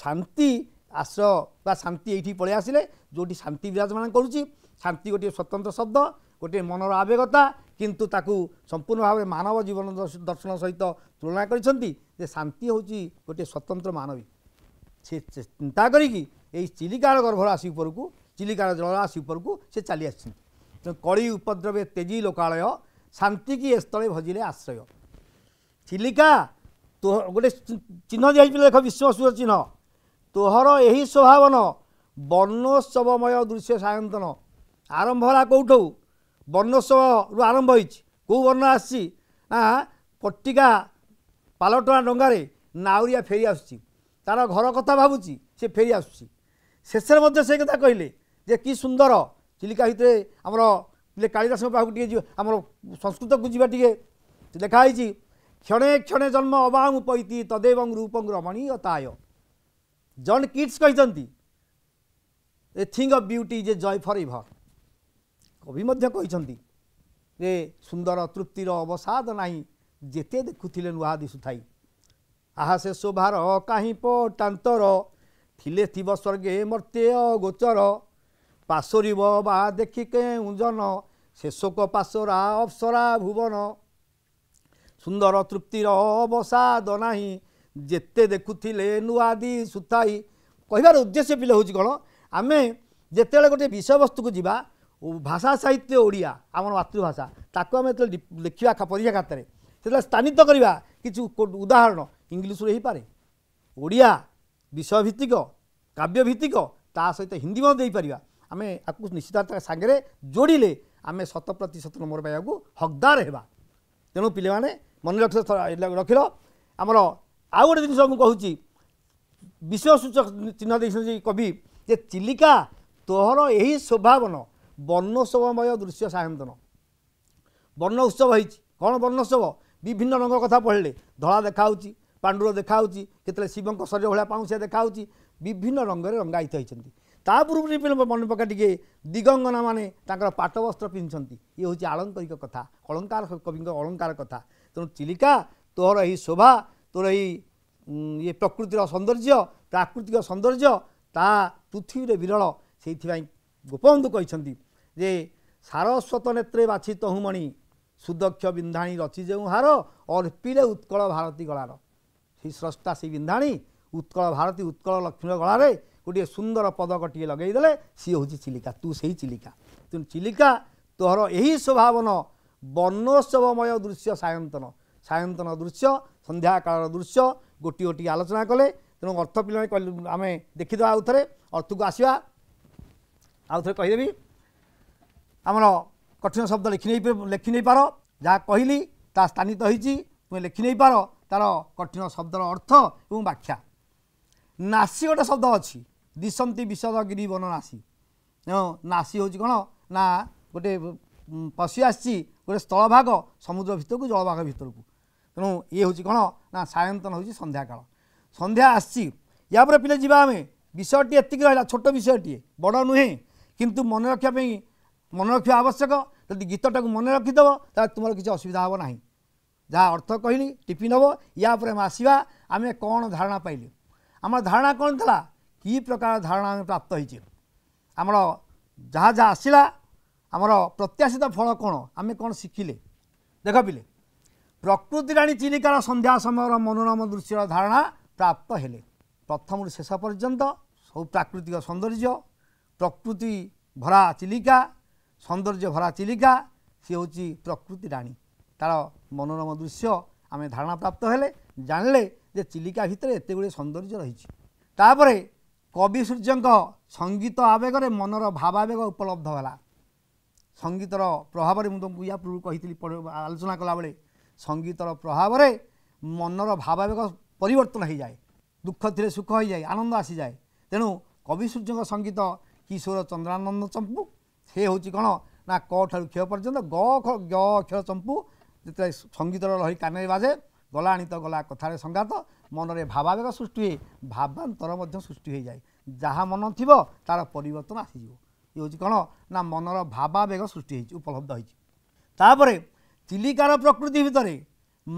ଶାନ୍ତି ଆଶ୍ରୟ ବା ଶାନ୍ତି ଏଇଠି ପଳେଇ ଆସିଲେ ଯେଉଁଠି ଶାନ୍ତି ବିରାଜମାନ କରୁଛି ଶାନ୍ତି ଗୋଟିଏ ସ୍ୱତନ୍ତ୍ର ଶବ୍ଦ ଗୋଟିଏ ମନର ଆବେଗତା କିନ୍ତୁ ତାକୁ ସମ୍ପୂର୍ଣ୍ଣ ଭାବରେ ମାନବ ଜୀବନ ଦର୍ଶନ ସହିତ ତୁଳନା କରିଛନ୍ତି ଯେ ଶାନ୍ତି ହେଉଛି ଗୋଟିଏ ସ୍ୱତନ୍ତ୍ର ମାନବୀ ସେ ଚିନ୍ତା କରିକି ଏଇ ଚିଲିକାଳ ଗର୍ଭର ଆସି ଉପରକୁ ଚିଲିକାଳ ଜଳ ଆସି ଉପରକୁ ସେ ଚାଲି ଆସିଛନ୍ତି ତେଣୁ କଳି ଉପଦ୍ରବେ ତେଜି ଲୋକାଳୟ ଶାନ୍ତି କି ଏ ସ୍ଥଳେ ଭଜିଲେ ଆଶ୍ରୟ ଚିଲିକା ତୋ ଗୋଟେ ଚିହ୍ନ ଦିଆଯାଇଥିଲେ ଦେଖ ବିଶ୍ୱ ସୁର ଚିହ୍ନ ତୋହର ଏହି ସ୍ୱଭାବନ ବର୍ଣ୍ଣୋତ୍ସବମୟ ଦୃଶ୍ୟ ସାୟନ୍ତନ ଆରମ୍ଭ ହେଲା କେଉଁଠୁ ବର୍ଣ୍ଣୋତ୍ସବରୁ ଆରମ୍ଭ ହୋଇଛି କେଉଁ ବର୍ଣ୍ଣ ଆସିଛି ନା ପଟିକା ପାଲଟଣା ଡଙ୍ଗାରେ ନାଉରିଆ ଫେରି ଆସୁଛି ତା'ର ଘର କଥା ଭାବୁଛି ସେ ଫେରି ଆସୁଛି ଶେଷରେ ମଧ୍ୟ ସେ କଥା କହିଲେ ଯେ କି ସୁନ୍ଦର ଚିଲିକା ଭିତରେ ଆମର କାଳିଦାସଙ୍କ ପାଖକୁ ଟିକେ ଯିବ ଆମର ସଂସ୍କୃତକୁ ଯିବା ଟିକେ ଲେଖା ହେଇଛି କ୍ଷଣେ କ୍ଷଣେ ଜନ୍ମ ଅବାହଂ ପୈତି ତଦେବଂ ରୂପଂ ତାୟ ଜନ୍ କିଟ୍ସ କହିଛନ୍ତି a thing of beauty is a joy for ever କବି ମଧ୍ୟ କହିଛନ୍ତି ଯେ ସୁନ୍ଦର ତୃପ୍ତିର ଅବସାଦ ନାହିଁ ଯେତେ ଦେଖୁଥିଲେ ନୂଆ ଦିଶୁଥାଇ ଆହା ସେ ଶୋଭାର କାହିଁ ଟାନ୍ତର ଥିଲେ ଥିବ ସ୍ୱର୍ଗେ ମର୍ତ୍ତେ ଗୋଚର ପାର୍ଶ୍ୱରିବ ବା ଦେଖି କେଉଁ ଜନ ସେ ଶୋକ ପାର୍ଶ୍ୱରା ଅପ୍ସରା ଭୁବନ ସୁନ୍ଦର ତୃପ୍ତିର ଅବସାଦ ନାହିଁ ଯେତେ ଦେଖୁଥିଲେ ନୂଆ ସୁଥାଇ କହିବାର ଉଦ୍ଦେଶ୍ୟ ପିଲା ହେଉଛି କ'ଣ ଆମେ ଯେତେବେଳେ ଗୋଟିଏ ବିଷୟବସ୍ତୁକୁ ଯିବା ଭାଷା ସାହିତ୍ୟ ଓଡ଼ିଆ ଆମର ମାତୃଭାଷା ତାକୁ ଆମେ ଯେତେବେଳେ ଲେଖିବା ପରୀକ୍ଷା ଖାତାରେ ସେତେବେଳେ ସ୍ଥାନିତ କରିବା କିଛି ଉଦାହରଣ ଇଂଲିଶରୁ ହେଇପାରେ ଓଡ଼ିଆ ବିଷୟ ଭିତ୍ତିକ କାବ୍ୟ ଭିତ୍ତିକ ତା ସହିତ ହିନ୍ଦୀ ମଧ୍ୟ ଦେଇପାରିବା ଆମେ ଆକୁ ନିଶ୍ଚିତାର୍ଥ ସାଙ୍ଗରେ ଯୋଡ଼ିଲେ ଆମେ ଶତ ପ୍ରତିଶତ ନମ୍ବର ପାଇବାକୁ ହକଦାର ହେବା ତେଣୁ ପିଲାମାନେ ମନେ ରଖ ରଖିଲ ଆମର ଆଉ ଗୋଟେ ଜିନିଷ ମୁଁ କହୁଛି ବିଷୟ ସୂଚକ ଚିହ୍ନ ଦେଇଛନ୍ତି କବି ଯେ ଚିଲିକା ତୋହର ଏହି ସ୍ୱଭାବନ ବର୍ଣ୍ଣୋତ୍ସବମୟ ଦୃଶ୍ୟ ସାୟନ୍ତନ ବର୍ଣ୍ଣ ଉତ୍ସବ ହେଇଛି କ'ଣ ବର୍ଣ୍ଣୋତ୍ସବ ବିଭିନ୍ନ ରଙ୍ଗ କଥା ପଢ଼ିଲେ ଧଳା ଦେଖାହେଉଛି ପାଣ୍ଡୁର ଦେଖାହେଉଛି କେତେବେଳେ ଶିବଙ୍କ ଶରୀର ଭଳିଆ ପାଉଁଶିଆ ଦେଖାହେଉଛି ବିଭିନ୍ନ ରଙ୍ଗରେ ରଙ୍ଗାୟିତ ହୋଇଛନ୍ତି ତା ପୂର୍ବରୁ ବିଭିନ୍ନ ମନେ ପକା ଟିକିଏ ଦିଗଙ୍ଗନାମାନେ ତାଙ୍କର ପାଟବସ୍ତ୍ର ପିନ୍ଧିଛନ୍ତି ଇଏ ହେଉଛି ଆଳଙ୍କରିକ କଥା ଅଳଙ୍କାର କବିଙ୍କ ଅଳଙ୍କାର କଥା ତେଣୁ ଚିଲିକା ତୋର ଏହି ଶୋଭା ତୋର ଏହି ଇଏ ପ୍ରକୃତିର ସୌନ୍ଦର୍ଯ୍ୟ ପ୍ରାକୃତିକ ସୌନ୍ଦର୍ଯ୍ୟ ତାହା ପୃଥିବୀରେ ବିରଳ ସେଇଥିପାଇଁ ଗୋପବନ୍ଧୁ କହିଛନ୍ତି ଯେ ସାରସ୍ୱତ ନେତ୍ରେ ବାଛି ତହୁମଣି ସୁଦକ୍ଷ ବିନ୍ଧାଣୀ ରଚି ଯେଉଁ ହାର ଅର୍ପିଲେ ଉତ୍କଳ ଭାରତୀ ଗଳାର ସେଇ ସ୍ରଷ୍ଟା ସେଇ ବିନ୍ଧାଣୀ ଉତ୍କଳ ଭାରତୀ ଉତ୍କଳ ଲକ୍ଷ୍ମୀର ଗଳାରେ ଗୋଟିଏ ସୁନ୍ଦର ପଦ ଗୋଟିଏ ଲଗେଇଦେଲେ ସିଏ ହେଉଛି ଚିଲିକା ତୁ ସେଇ ଚିଲିକା ତେଣୁ ଚିଲିକା ତୋହର ଏହି ସ୍ୱଭାବନ ବର୍ଣ୍ଣୋତ୍ସବମୟ ଦୃଶ୍ୟ ସାୟନ୍ତନ ସାୟନ୍ତନ ଦୃଶ୍ୟ ସନ୍ଧ୍ୟାକାଳର ଦୃଶ୍ୟ ଗୋଟିଏ ଗୋଟିଏ ଆଲୋଚନା କଲେ ତେଣୁ ଅର୍ଥ ପିଲାଣୀ ଆମେ ଦେଖିଦେବା ଆଉ ଥରେ ଅର୍ଥକୁ ଆସିବା ଆଉ ଥରେ କହିଦେବି আমার কঠিন শব্দ লেখি নেই লেখি নেই পার যা কহিলি তা স্থানিত হয়েছি তুমি লেখি নেই পার তার কঠিন শব্দর অর্থ এবং ব্যাখ্যা নাসি গোটে শব্দ অছি দিশন্তি বিশদগিরি বন নাসি নাসি হচ্ছে কোণ না গোটে পশি আসছি গোটে স্থলভাগ সমুদ্র ভিতরক জলভাগ ভিতরক তেমন ইয়ে হচ্ছে কোণ না সায়ন্তন হচ্ছে সন্ধ্যাকাল সন্ধ্যা আসছি ইয়াপরে পিলে যা আমি বিষয়টি এতিকি রহলা ছোট বিষয়টিয়ে বড় নুহে কিন্তু মনে রাখা ମନେ ରଖିବା ଆବଶ୍ୟକ ଯଦି ଗୀତଟାକୁ ମନେ ରଖିଦେବ ତାହେଲେ ତୁମର କିଛି ଅସୁବିଧା ହେବ ନାହିଁ ଯାହା ଅର୍ଥ କହିଲି ଟିପି ନେବ ୟା ଉପରେ ଆମେ ଆସିବା ଆମେ କ'ଣ ଧାରଣା ପାଇଲେ ଆମର ଧାରଣା କ'ଣ ଥିଲା କି ପ୍ରକାର ଧାରଣା ଆମେ ପ୍ରାପ୍ତ ହୋଇଛେ ଆମର ଯାହା ଯାହା ଆସିଲା ଆମର ପ୍ରତ୍ୟାଶିତ ଫଳ କ'ଣ ଆମେ କ'ଣ ଶିଖିଲେ ଦେଖ ପିଲେ ପ୍ରକୃତି ରାଣୀ ଚିଲିକାର ସନ୍ଧ୍ୟା ସମୟର ମନୋରମ ଦୃଶ୍ୟର ଧାରଣା ପ୍ରାପ୍ତ ହେଲେ ପ୍ରଥମରୁ ଶେଷ ପର୍ଯ୍ୟନ୍ତ ସବୁ ପ୍ରାକୃତିକ ସୌନ୍ଦର୍ଯ୍ୟ ପ୍ରକୃତି ଭରା ଚିଲିକା ସୌନ୍ଦର୍ଯ୍ୟ ଭରା ଚିଲିକା ସିଏ ହେଉଛି ପ୍ରକୃତି ରାଣୀ ତା'ର ମନୋରମ ଦୃଶ୍ୟ ଆମେ ଧାରଣା ପ୍ରାପ୍ତ ହେଲେ ଜାଣିଲେ ଯେ ଚିଲିକା ଭିତରେ ଏତେ ଗୁଡ଼ିଏ ସୌନ୍ଦର୍ଯ୍ୟ ରହିଛି ତାପରେ କବି ସୂର୍ଯ୍ୟଙ୍କ ସଙ୍ଗୀତ ଆବେଗରେ ମନର ଭାବାବେଗ ଉପଲବ୍ଧ ହେଲା ସଙ୍ଗୀତର ପ୍ରଭାବରେ ମୁଁ ତୁମକୁ ୟା ପୂର୍ବରୁ କହିଥିଲି ଆଲୋଚନା କଲାବେଳେ ସଙ୍ଗୀତର ପ୍ରଭାବରେ ମନର ଭାବାବେଗ ପରିବର୍ତ୍ତନ ହୋଇଯାଏ ଦୁଃଖ ଥିଲେ ସୁଖ ହୋଇଯାଏ ଆନନ୍ଦ ଆସିଯାଏ ତେଣୁ କବି ସୂର୍ଯ୍ୟଙ୍କ ସଙ୍ଗୀତ କିଶୋର ଚନ୍ଦ୍ରାନନ୍ଦ ଚମ୍ପୁ ସେ ହେଉଛି କ'ଣ ନା କ ଠାରୁ କ୍ଷ ପର୍ଯ୍ୟନ୍ତ ଗ ଗ ଅକ୍ଷର ଚମ୍ପୁ ଯେତେବେଳେ ସଙ୍ଗୀତର ରହି କାନରେ ବାଜେ ଗଲାଣି ତ ଗଲା କଥାରେ ସଂଘାତ ମନରେ ଭାବାବେଗ ସୃଷ୍ଟି ହୁଏ ଭାବାନ୍ତର ମଧ୍ୟ ସୃଷ୍ଟି ହୋଇଯାଏ ଯାହା ମନ ଥିବ ତା'ର ପରିବର୍ତ୍ତନ ଆସିଯିବ ଇଏ ହେଉଛି କ'ଣ ନା ମନର ଭାବାବେଗ ସୃଷ୍ଟି ହୋଇଛି ଉପଲବ୍ଧ ହୋଇଛି ତାପରେ ଚିଲିକାର ପ୍ରକୃତି ଭିତରେ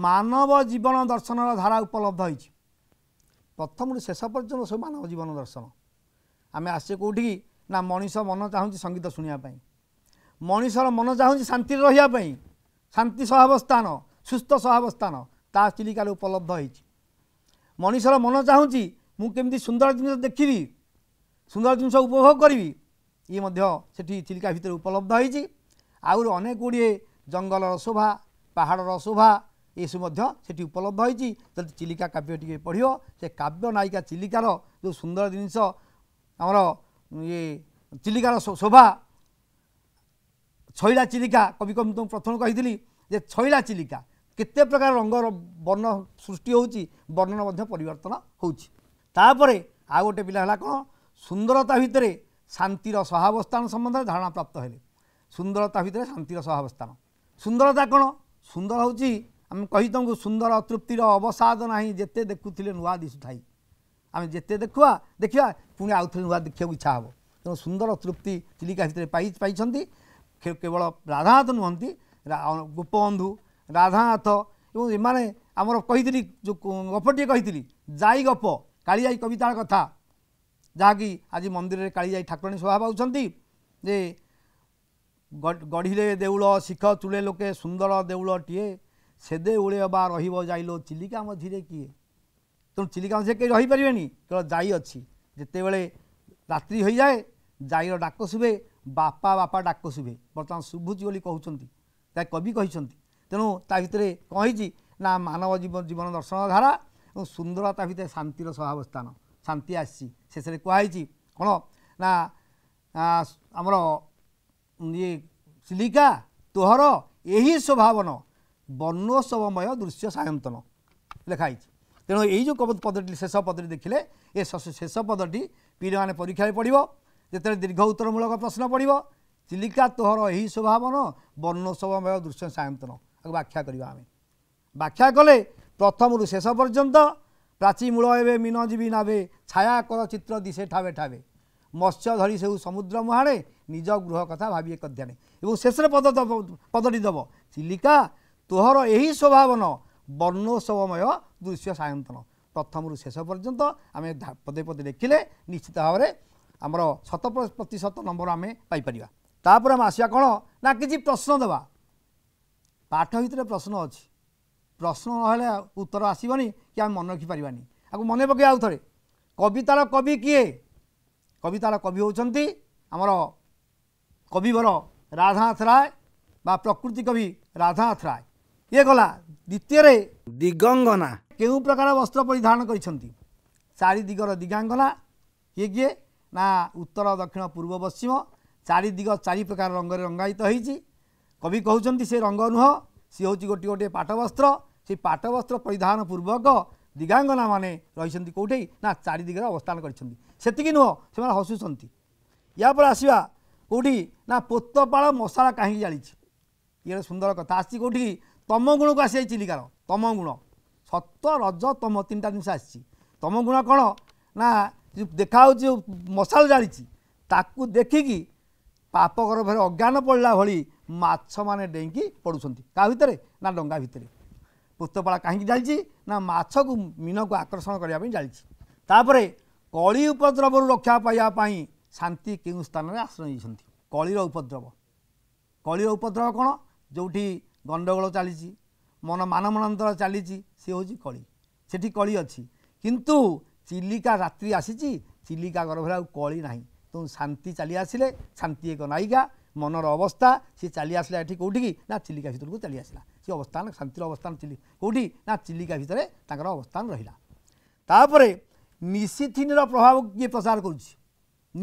ମାନବ ଜୀବନ ଦର୍ଶନର ଧାରା ଉପଲବ୍ଧ ହୋଇଛି ପ୍ରଥମରୁ ଶେଷ ପର୍ଯ୍ୟନ୍ତ ସବୁ ମାନବ ଜୀବନ ଦର୍ଶନ ଆମେ ଆସେ କେଉଁଠିକି ନା ମଣିଷ ମନ ଚାହୁଁଛି ସଙ୍ଗୀତ ଶୁଣିବା ପାଇଁ ମଣିଷର ମନ ଚାହୁଁଛି ଶାନ୍ତିରେ ରହିବା ପାଇଁ ଶାନ୍ତି ସହାବସ୍ଥାନ ସୁସ୍ଥ ସହାବସ୍ଥାନ ତା ଚିଲିକାରେ ଉପଲବ୍ଧ ହେଇଛି ମଣିଷର ମନ ଚାହୁଁଛି ମୁଁ କେମିତି ସୁନ୍ଦର ଜିନିଷ ଦେଖିବି ସୁନ୍ଦର ଜିନିଷ ଉପଭୋଗ କରିବି ଇଏ ମଧ୍ୟ ସେଠି ଚିଲିକା ଭିତରେ ଉପଲବ୍ଧ ହେଇଛି ଆହୁରି ଅନେକ ଗୁଡ଼ିଏ ଜଙ୍ଗଲର ଶୋଭା ପାହାଡ଼ର ଶୋଭା ଏସବୁ ମଧ୍ୟ ସେଠି ଉପଲବ୍ଧ ହେଇଛି ଯଦି ଚିଲିକା କାବ୍ୟ ଟିକେ ପଢ଼ିବ ସେ କାବ୍ୟ ନାୟିକା ଚିଲିକାର ଯେଉଁ ସୁନ୍ଦର ଜିନିଷ ଆମର ଇଏ ଚିଲିକାର ଶୋଭା ଛଇଳା ଚିଲିକା କବି କବି ତୁମକୁ ପ୍ରଥମେ କହିଥିଲି ଯେ ଛଇଳା ଚିଲିକା କେତେ ପ୍ରକାର ରଙ୍ଗର ବର୍ଣ୍ଣ ସୃଷ୍ଟି ହେଉଛି ବର୍ଣ୍ଣନ ମଧ୍ୟ ପରିବର୍ତ୍ତନ ହେଉଛି ତାପରେ ଆଉ ଗୋଟେ ପିଲା ହେଲା କ'ଣ ସୁନ୍ଦରତା ଭିତରେ ଶାନ୍ତିର ସହାବସ୍ଥାନ ସମ୍ବନ୍ଧରେ ଧାରଣା ପ୍ରାପ୍ତ ହେଲେ ସୁନ୍ଦରତା ଭିତରେ ଶାନ୍ତିର ସହାବସ୍ଥାନ ସୁନ୍ଦରତା କ'ଣ ସୁନ୍ଦର ହେଉଛି ଆମେ କହିଥାଉ ସୁନ୍ଦର ତୃପ୍ତିର ଅବସାଦ ନାହିଁ ଯେତେ ଦେଖୁଥିଲେ ନୂଆ ଦିଶୁଥାଇ आम जिते देखा देखा पुणी आउ थे नुआ देखा इच्छा हे तेना सुंदर तृप्ति चिलिका भितर पाई केवल राधानाथ नुहति गोपबंधु राधानाथ एवं इमाने आमर कही जो गपटे कही जी गप काई कविता कथा जहाँकि आज मंदिर में काई ठाकुरणी शोभा जे गढ़ीले देउल शिख चुले लोके सुंदर देउल टीए से उड़े बा रही जाइलो चिलिका मझे किए ତେଣୁ ଚିଲିକା ମଝିରେ କେହି ରହିପାରିବେନି କେବଳ ଯାଇ ଅଛି ଯେତେବେଳେ ରାତ୍ରି ହୋଇଯାଏ ଯାଇର ଡାକ ଶୁଭେ ବାପା ବାପା ଡାକ ଶୁଭେ ବର୍ତ୍ତମାନ ଶୁଭୁଛି ବୋଲି କହୁଛନ୍ତି ତା କବି କହିଛନ୍ତି ତେଣୁ ତା ଭିତରେ କ'ଣ ହେଇଛି ନା ମାନବ ଜୀବନ ଦର୍ଶନ ଧାରା ଏବଂ ସୁନ୍ଦର ତା ଭିତରେ ଶାନ୍ତିର ସ୍ୱଭାବ ସ୍ଥାନ ଶାନ୍ତି ଆସିଛି ଶେଷରେ କୁହାହେଇଛି କ'ଣ ନା ଆମର ଇଏ ଚିଲିକା ତୋହର ଏହି ସ୍ୱଭାବନ ବର୍ଣ୍ଣୋତ୍ସବମୟ ଦୃଶ୍ୟ ସାୟନ୍ତନ ଲେଖା ହେଇଛି ତେଣୁ ଏଇ ଯେଉଁ କବତ ପଦଟି ଶେଷ ପଦଟି ଦେଖିଲେ ଏ ଶେଷ ପଦଟି ପିଲାମାନେ ପରୀକ୍ଷାରେ ପଡ଼ିବ ଯେତେବେଳେ ଦୀର୍ଘ ଉତ୍ତରମୂଳକ ପ୍ରଶ୍ନ ପଡ଼ିବ ଚିଲିକା ତୋହର ଏହି ସ୍ୱଭାବନ ବର୍ଣ୍ଣୋସବମୟ ଦୃଶ୍ୟ ସାୟନ୍ତନ ଆକୁ ବ୍ୟାଖ୍ୟା କରିବା ଆମେ ବ୍ୟାଖ୍ୟା କଲେ ପ୍ରଥମରୁ ଶେଷ ପର୍ଯ୍ୟନ୍ତ ପ୍ରାଚୀ ମୂଳ ଏବେ ମିନଜୀବୀ ନାଭେ ଛାୟା କର ଚିତ୍ର ଦିଶେ ଠାବେ ଠାବେ ମତ୍ସ୍ୟ ଧରି ସେ ସମୁଦ୍ର ମୁହାଣେ ନିଜ ଗୃହ କଥା ଭାବି ଏକ ଏବଂ ଶେଷରେ ପଦ ପଦଟି ଦେବ ଚିଲିକା ତୋହର ଏହି ସ୍ୱଭାବନ ବର୍ଣ୍ଣୋତ୍ସବମୟ ଦୃଶ୍ୟ ସାୟନ୍ତନ ପ୍ରଥମରୁ ଶେଷ ପର୍ଯ୍ୟନ୍ତ ଆମେ ପଦେ ପଦେ ଲେଖିଲେ ନିଶ୍ଚିତ ଭାବରେ ଆମର ଶତ ପ୍ରତିଶତ ନମ୍ବର ଆମେ ପାଇପାରିବା ତାପରେ ଆମେ ଆସିବା କ'ଣ ନା କିଛି ପ୍ରଶ୍ନ ଦେବା ପାଠ ଭିତରେ ପ୍ରଶ୍ନ ଅଛି ପ୍ରଶ୍ନ ନହେଲେ ଉତ୍ତର ଆସିବନି କି ଆମେ ମନେ ରଖିପାରିବାନି ଆକୁ ମନେ ପକାଇବା ଆଉ ଥରେ କବିତାର କବି କିଏ କବିତାର କବି ହେଉଛନ୍ତି ଆମର କବିବର ରାଧାନାଥ ରାୟ ବା ପ୍ରକୃତି କବି ରାଧାନାଥ ରାୟ ଇଏ ଗଲା ଦ୍ୱିତୀୟରେ ଦିଗଙ୍ଗନା କେଉଁ ପ୍ରକାର ବସ୍ତ୍ର ପରିଧାନ କରିଛନ୍ତି ଚାରି ଦିଗର ଦିଗାଙ୍ଗନା କିଏ କିଏ ନା ଉତ୍ତର ଦକ୍ଷିଣ ପୂର୍ବ ପଶ୍ଚିମ ଚାରି ଦିଗ ଚାରି ପ୍ରକାର ରଙ୍ଗରେ ରଙ୍ଗାୟିତ ହେଇଛି କବି କହୁଛନ୍ତି ସେ ରଙ୍ଗ ନୁହଁ ସିଏ ହେଉଛି ଗୋଟିଏ ଗୋଟିଏ ପାଟବସ୍ତ୍ର ସେ ପାଟବସ୍ତ୍ର ପରିଧାନ ପୂର୍ବକ ଦିଗାଙ୍ଗନା ମାନେ ରହିଛନ୍ତି କେଉଁଠି ନା ଚାରି ଦିଗରେ ଅବସ୍ଥାନ କରିଛନ୍ତି ସେତିକି ନୁହଁ ସେମାନେ ହସୁଛନ୍ତି ଏହାପରେ ଆସିବା କେଉଁଠି ନା ପୋତପାଳ ମଶାଳ କାହିଁକି ଜାଳିଛି ଇଏ ଗୋଟେ ସୁନ୍ଦର କଥା ଆସିଛି କେଉଁଠି ତମ ଗୁଣକୁ ଆସିଯାଇଛି ଚିଲିକାର ତମ ଗୁଣ ସତ ରଜ ତମ ତିନିଟା ଜିନିଷ ଆସିଛି ତମ ଗୁଣ କ'ଣ ନା ଦେଖାହେଉଛି ମଶାଲ ଜାଳିଛି ତାକୁ ଦେଖିକି ପାପ ଗର୍ଭରେ ଅଜ୍ଞାନ ପଡ଼ିଲା ଭଳି ମାଛମାନେ ଡେଇଁକି ପଡ଼ୁଛନ୍ତି କାହା ଭିତରେ ନା ଡଙ୍ଗା ଭିତରେ ପୁସ୍ତପାଳା କାହିଁକି ଜାଳିଛି ନା ମାଛକୁ ମୀନକୁ ଆକର୍ଷଣ କରିବା ପାଇଁ ଜାଳିଛି ତାପରେ କଳି ଉପଦ୍ରବରୁ ରକ୍ଷା ପାଇବା ପାଇଁ ଶାନ୍ତି କେଉଁ ସ୍ଥାନରେ ଆଶ୍ରୟ ନେଇଛନ୍ତି କଳିର ଉପଦ୍ରବ କଳିର ଉପଦ୍ରବ କ'ଣ ଯେଉଁଠି ଗଣ୍ଡଗୋଳ ଚାଲିଛି ମନ ମାନମନାନ୍ତର ଚାଲିଛି ସିଏ ହେଉଛି କଳି ସେଠି କଳି ଅଛି କିନ୍ତୁ ଚିଲିକା ରାତ୍ରି ଆସିଛି ଚିଲିକା ଗର୍ଭରେ ଆଉ କଳି ନାହିଁ ତେଣୁ ଶାନ୍ତି ଚାଲି ଆସିଲେ ଶାନ୍ତି ଏକ ନାୟିକା ମନର ଅବସ୍ଥା ସିଏ ଚାଲି ଆସିଲା ଏଠି କେଉଁଠିକି ନା ଚିଲିକା ଭିତରକୁ ଚାଲି ଆସିଲା ସେ ଅବସ୍ଥାନ ଶାନ୍ତିର ଅବସ୍ଥାନ ଚିଲି କେଉଁଠି ନା ଚିଲିକା ଭିତରେ ତାଙ୍କର ଅବସ୍ଥାନ ରହିଲା ତାପରେ ନିଶିଥିନିର ପ୍ରଭାବ କିଏ ପ୍ରସାର କରୁଛି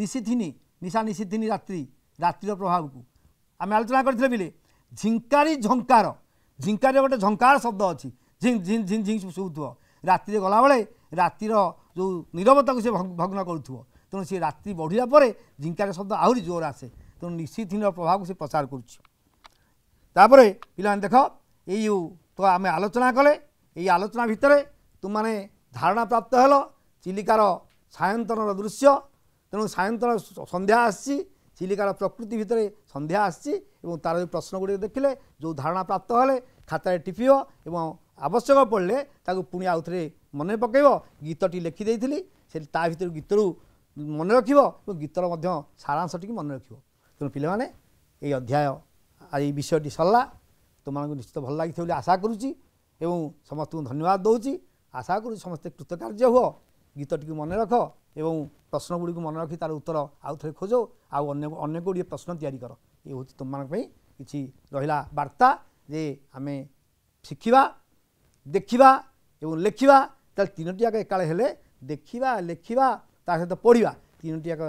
ନିଶିଥିନି ନିଶା ନିଶିଥିନି ରାତ୍ରି ରାତ୍ରିର ପ୍ରଭାବକୁ ଆମେ ଆଲୋଚନା କରିଥିଲେ ବିଲେ ଝିଙ୍କାରି ଝଙ୍କାର ଝିଙ୍କାରିର ଗୋଟେ ଝଙ୍କାର ଶବ୍ଦ ଅଛି ଝିଙ୍କ୍ ଝିଙ୍କ୍ ଝିଙ୍କ୍ ଝିଙ୍କ୍ ଶୁଭୁଥିବ ରାତିରେ ଗଲାବେଳେ ରାତିର ଯେଉଁ ନିରବତାକୁ ସେ ଭଗ୍ନ କରୁଥିବ ତେଣୁ ସେ ରାତି ବଢ଼ିଲା ପରେ ଝିଙ୍କାର ଶବ୍ଦ ଆହୁରି ଜୋର ଆସେ ତେଣୁ ନିଶିଥିନର ପ୍ରଭାବକୁ ସେ ପ୍ରଚାର କରୁଛି ତାପରେ ପିଲାମାନେ ଦେଖ ଏଇ ଯେଉଁ ତ ଆମେ ଆଲୋଚନା କଲେ ଏଇ ଆଲୋଚନା ଭିତରେ ତୁମମାନେ ଧାରଣା ପ୍ରାପ୍ତ ହେଲ ଚିଲିକାର ସାୟନ୍ତନର ଦୃଶ୍ୟ ତେଣୁ ସାୟନ୍ତନ ସନ୍ଧ୍ୟା ଆସିଛି ଚିଲିକାର ପ୍ରକୃତି ଭିତରେ ସନ୍ଧ୍ୟା ଆସିଛି ଏବଂ ତା'ର ଯେଉଁ ପ୍ରଶ୍ନଗୁଡ଼ିକ ଦେଖିଲେ ଯେଉଁ ଧାରଣା ପ୍ରାପ୍ତ ହେଲେ ଖାତାରେ ଟିପିବ ଏବଂ ଆବଶ୍ୟକ ପଡ଼ିଲେ ତାକୁ ପୁଣି ଆଉଥରେ ମନେ ପକାଇବ ଗୀତଟି ଲେଖିଦେଇଥିଲି ସେ ତା ଭିତରୁ ଗୀତରୁ ମନେ ରଖିବ ଏବଂ ଗୀତର ମଧ୍ୟ ସାରାଂଶଟିକି ମନେ ରଖିବ ତେଣୁ ପିଲାମାନେ এই অধ্যায় আর এই বিষয়টি সরলা তোমাকে নিশ্চিত ভাল লাগিছে বলে আশা করুছি এবং সমস্ত ধন্যবাদ দৌছি আশা করুছি সমস্ত কৃতকার্য হুয় গীতটিকে মনে রখ এবং প্রশ্নগুড়ি মনে রাখি তার উত্তর আউথরে খোঁজ আনেক গুড়ি প্রশ্ন তৈরি কর এ হচ্ছে তোমাদের কিছু রহিলা বার্তা যে আমি শিখিবা দেখিবা এবং লেখিবা তাহলে তিনোটি যাক একালে হলে দেখিবা লেখিবা তা সহ পড়া তিনোটি যাক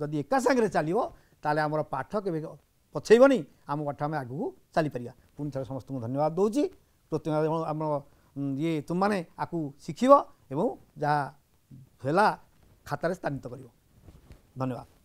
যদি একা সাংরে চালিব তাহলে আমার পাঠ কেবে পছাইবনি আম পাঠ আমি আগুক চালিপারা পুঁ থে সমস্ত ধন্যবাদ দৌছি প্রত্যেক আমার ইয়ে তুমি আকু শিখিব এবং যা होला खातारे स्थानित गरौ धन्यवाद